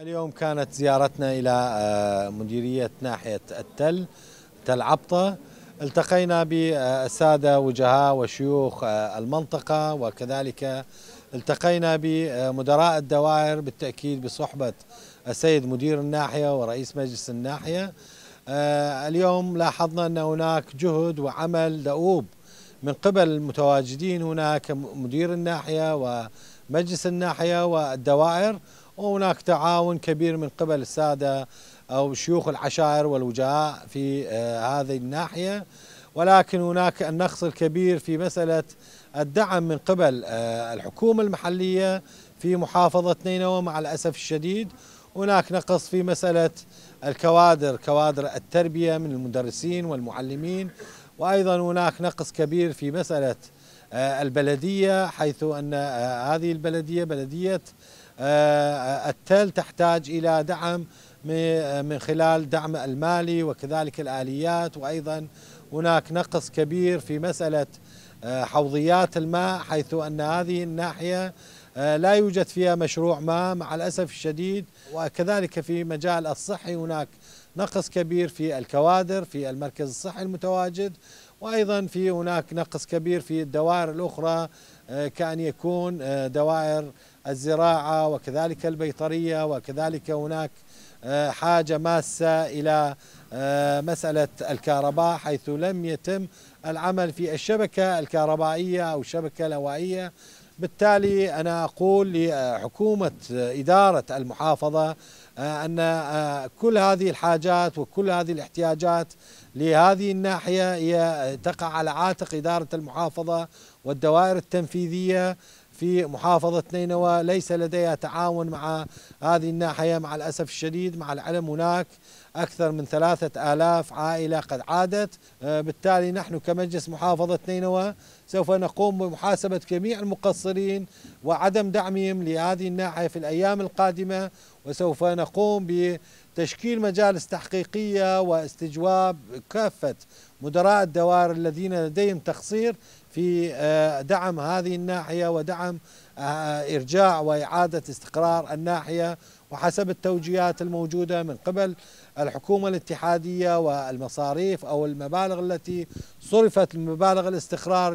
اليوم كانت زيارتنا إلى آه، مديرية ناحية التل تل عبطة التقينا بالسادة وجهاء وشيوخ آه، المنطقة وكذلك التقينا بمدراء الدوائر بالتأكيد بصحبة السيد مدير الناحية ورئيس مجلس الناحية آه، اليوم لاحظنا أن هناك جهد وعمل دؤوب من قبل المتواجدين هناك مدير الناحية ومجلس الناحية والدوائر وهناك تعاون كبير من قبل السادة أو شيوخ العشائر والوجهاء في آه، هذه الناحية ولكن هناك النقص الكبير في مسألة الدعم من قبل آه، الحكومة المحلية في محافظة نينوى مع الأسف الشديد هناك نقص في مسألة الكوادر كوادر التربية من المدرسين والمعلمين وأيضا هناك نقص كبير في مسألة آه، البلدية حيث أن هذه البلدية بلدية آه، التل تحتاج إلى دعم آه، من خلال دعم المالي وكذلك الآليات وأيضا هناك نقص كبير في مسألة آه، حوضيات الماء حيث أن هذه الناحية لا يوجد فيها مشروع ما مع الأسف الشديد وكذلك في مجال الصحي هناك نقص كبير في الكوادر في المركز الصحي المتواجد وأيضا في هناك نقص كبير في الدوائر الأخرى كأن يكون دوائر الزراعة وكذلك البيطرية وكذلك هناك آه، حاجة ماسة إلى آه، مسألة الكهرباء حيث لم يتم العمل في الشبكة الكهربائية أو الشبكة الهوائية بالتالي أنا أقول لحكومة إدارة المحافظة آه، أن كل هذه الحاجات وكل هذه الاحتياجات لهذه الناحية هي تقع على عاتق إدارة المحافظة والدوائر التنفيذية في محافظة نينوى ليس لديها تعاون مع هذه الناحية مع الأسف الشديد مع العلم هناك أكثر من ثلاثة آلاف عائلة قد عادت آه، بالتالي نحن كمجلس محافظة نينوى سوف نقوم بمحاسبة جميع المقصرين وعدم دعمهم لهذه الناحية في الأيام القادمة وسوف نقوم ب تشكيل مجالس تحقيقية واستجواب كافة مدراء الدوائر الذين لديهم تقصير في آه، دعم هذه الناحية ودعم آه، إرجاع وإعادة استقرار الناحية وحسب التوجيهات الموجودة من قبل الحكومة الاتحادية والمصاريف أو المبالغ التي صرفت المبالغ الاستقرار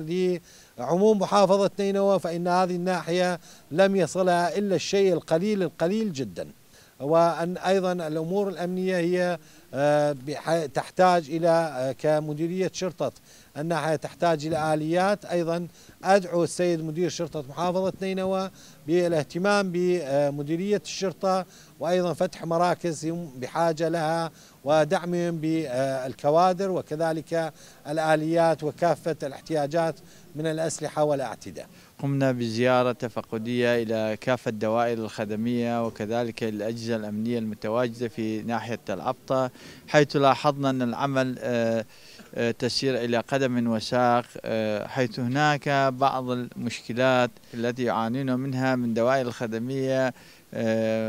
لعموم محافظة نينوى فإن هذه الناحية لم يصلها إلا الشيء القليل القليل جداً وأن أيضا الأمور الأمنية هي آه، تحتاج إلى آه، كمديرية شرطة أنها تحتاج إلى آليات أيضا أدعو السيد مدير شرطة محافظة نينوى بالاهتمام بمديرية الشرطة وأيضا فتح مراكز بحاجة لها ودعمهم بالكوادر وكذلك الآليات وكافة الاحتياجات من الأسلحة والأعتداء قمنا بزيارة تفقدية إلى كافة الدوائر الخدمية وكذلك الأجهزة الأمنية المتواجدة في ناحية العبطة حيث لاحظنا أن العمل آه، آه، تسير إلى قدم وساق آه، حيث هناك بعض المشكلات التي يعانون منها من دوائر الخدمية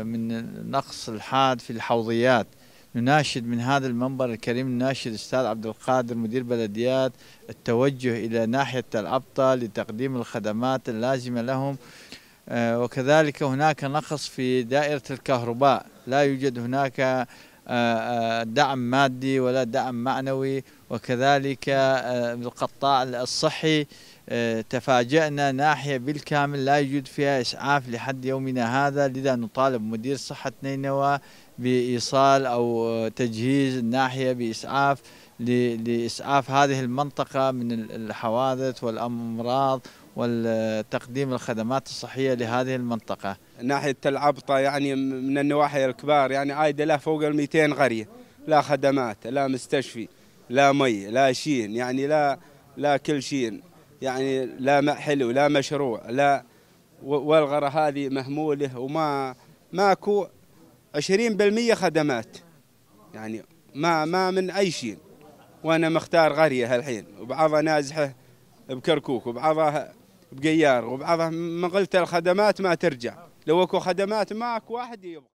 من نقص الحاد في الحوضيات نناشد من هذا المنبر الكريم نناشد الأستاذ عبد القادر مدير بلديات التوجه إلى ناحية الأبطال لتقديم الخدمات اللازمة لهم آه، وكذلك هناك نقص في دائرة الكهرباء لا يوجد هناك آه، آه، دعم مادي ولا دعم معنوي وكذلك القطاع الصحي آه، تفاجأنا ناحية بالكامل لا يوجد فيها إسعاف لحد يومنا هذا لذا نطالب مدير صحة نينوى بإيصال أو آه، تجهيز الناحية بإسعاف لإسعاف هذه المنطقة من الحوادث والأمراض وتقديم الخدمات الصحية لهذه المنطقة ناحية العبطة يعني من النواحي الكبار يعني عايدة لا فوق ال 200 قرية لا خدمات لا مستشفي لا مي لا شين يعني لا لا كل شيء يعني لا حلو لا مشروع لا والغرة هذه مهمولة وما ماكو 20% خدمات يعني ما ما من أي شيء وأنا مختار غرية هالحين وبعضها نازحة بكركوك وبعضها بقيار وبعضها من قلت الخدمات ما ترجع لو اكو خدمات ماكو واحد يبغى